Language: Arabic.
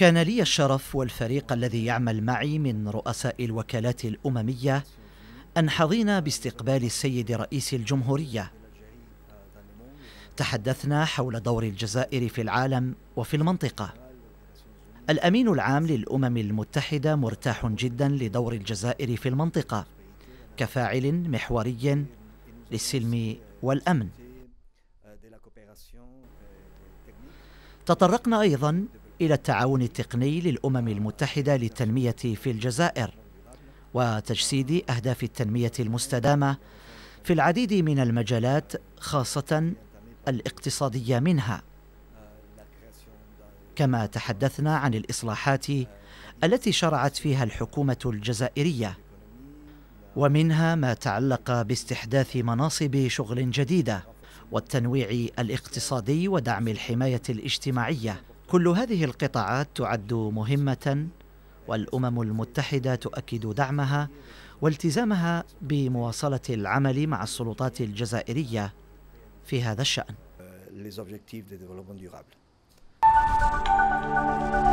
كان لي الشرف والفريق الذي يعمل معي من رؤساء الوكالات الأممية أن حظينا باستقبال السيد رئيس الجمهورية تحدثنا حول دور الجزائر في العالم وفي المنطقة الأمين العام للأمم المتحدة مرتاح جدا لدور الجزائر في المنطقة كفاعل محوري للسلم والأمن تطرقنا أيضا إلى التعاون التقني للأمم المتحدة للتنمية في الجزائر وتجسيد أهداف التنمية المستدامة في العديد من المجالات خاصة الاقتصادية منها كما تحدثنا عن الإصلاحات التي شرعت فيها الحكومة الجزائرية ومنها ما تعلق باستحداث مناصب شغل جديدة والتنويع الاقتصادي ودعم الحماية الاجتماعية كل هذه القطاعات تعد مهمة والأمم المتحدة تؤكد دعمها والتزامها بمواصلة العمل مع السلطات الجزائرية في هذا الشأن. Euh,